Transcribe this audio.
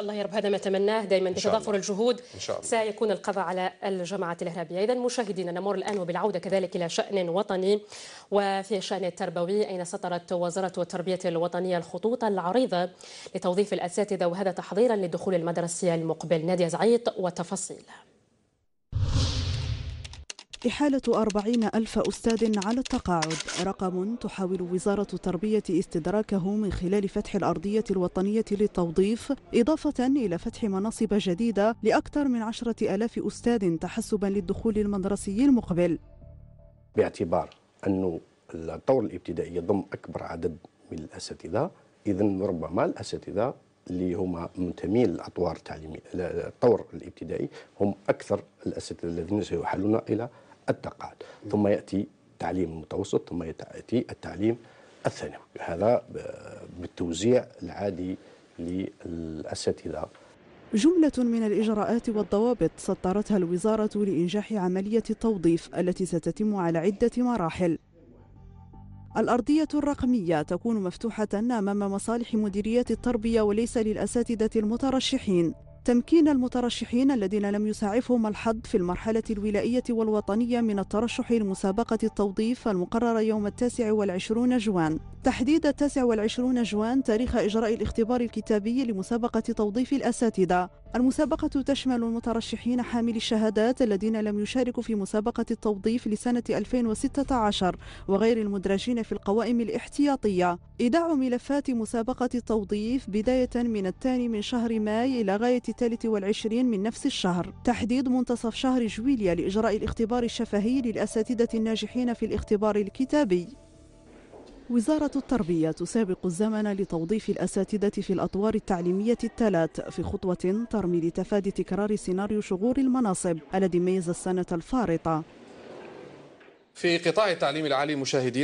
الله يا رب هذا ما تمناه دائما بتضافر الجهود إن شاء الله. سيكون القضاء على الجماعة الإرهابية إذا مشاهدينا نمر الآن وبالعودة كذلك إلى شأن وطني وفي شأن التربوي أين سطرت وزارة التربية الوطنية الخطوط العريضة لتوظيف الأساتذة وهذا تحضيرا لدخول المدرسة المقبل نادية زعيط وتفاصيل إحالة أربعين ألف أستاذ على التقاعد رقم تحاول وزارة التربية استدراكه من خلال فتح الأرضية الوطنية للتوظيف إضافة إلى فتح مناصب جديدة لأكثر من عشرة ألاف أستاذ تحسبا للدخول المدرسي المقبل باعتبار أنه الطور الابتدائي يضم أكبر عدد من الأساتذة إذا ربما الأساتذة اللي هما منتمين للاطوار التعليميه الطور الابتدائي هم اكثر الاساتذه الذين سيحالون الى التقاعد ثم يأتي التعليم المتوسط ثم يأتي التعليم الثانوي هذا بالتوزيع العادي للأساتذة جملة من الإجراءات والضوابط سطرتها الوزارة لإنجاح عملية التوظيف التي ستتم على عدة مراحل الأرضية الرقمية تكون مفتوحة أمام مصالح مديريات التربية وليس للأساتذة المترشحين تمكين المترشحين الذين لم يسعفهم الحظ في المرحلة الولائية والوطنية من الترشح لمسابقة التوظيف المقررة يوم التاسع والعشرون جوان تحديد التاسع والعشرون جوان تاريخ إجراء الاختبار الكتابي لمسابقة توظيف الأساتذة المسابقة تشمل المترشحين حاملي الشهادات الذين لم يشاركوا في مسابقة التوظيف لسنة 2016 وغير المدرجين في القوائم الاحتياطية إيداع ملفات مسابقة التوظيف بداية من الثاني من شهر ماي إلى غاية الثالث والعشرين من نفس الشهر تحديد منتصف شهر جويليا لإجراء الاختبار الشفهي للأساتذة الناجحين في الاختبار الكتابي وزارة التربية تسابق الزمن لتوظيف الأساتذة في الأطوار التعليمية الثلاث في خطوة ترمي لتفادي تكرار سيناريو شغور المناصب الذي ميز السنة الفارطة في قطاع التعليم العالي مشاهدين